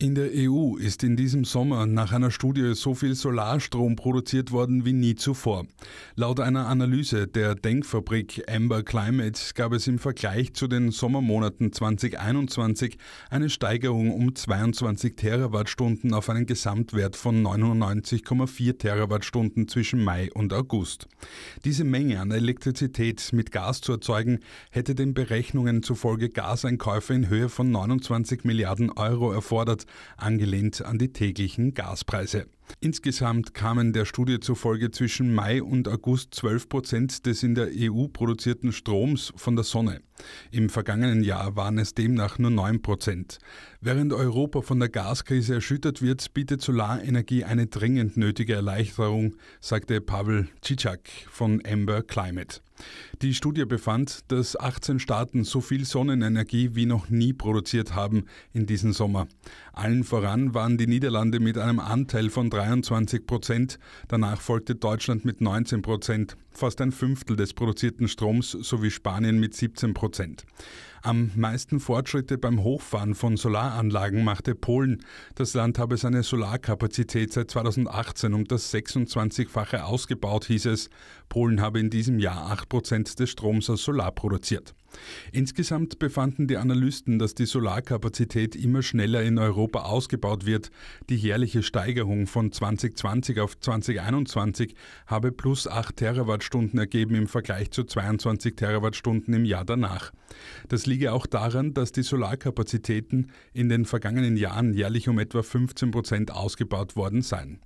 In der EU ist in diesem Sommer nach einer Studie so viel Solarstrom produziert worden wie nie zuvor. Laut einer Analyse der Denkfabrik Amber Climate gab es im Vergleich zu den Sommermonaten 2021 eine Steigerung um 22 Terawattstunden auf einen Gesamtwert von 99,4 Terawattstunden zwischen Mai und August. Diese Menge an Elektrizität mit Gas zu erzeugen, hätte den Berechnungen zufolge Gaseinkäufe in Höhe von 29 Milliarden Euro erfordert angelehnt an die täglichen Gaspreise. Insgesamt kamen der Studie zufolge zwischen Mai und August 12 Prozent des in der EU produzierten Stroms von der Sonne. Im vergangenen Jahr waren es demnach nur 9 Prozent. Während Europa von der Gaskrise erschüttert wird, bietet Solarenergie eine dringend nötige Erleichterung, sagte Pavel Cicak von Amber Climate. Die Studie befand, dass 18 Staaten so viel Sonnenenergie wie noch nie produziert haben in diesem Sommer. Allen voran waren die Niederlande mit einem Anteil von 23 Prozent, danach folgte Deutschland mit 19 Prozent, fast ein Fünftel des produzierten Stroms sowie Spanien mit 17 Prozent. Am meisten Fortschritte beim Hochfahren von Solaranlagen machte Polen. Das Land habe seine Solarkapazität seit 2018 um das 26-fache ausgebaut, hieß es. Polen habe in diesem Jahr 8 Prozent des Stroms aus Solar produziert. Insgesamt befanden die Analysten, dass die Solarkapazität immer schneller in Europa ausgebaut wird. Die jährliche Steigerung von 2020 auf 2021 habe plus 8 Terawattstunden ergeben im Vergleich zu 22 Terawattstunden im Jahr danach. Das liege auch daran, dass die Solarkapazitäten in den vergangenen Jahren jährlich um etwa 15 Prozent ausgebaut worden seien.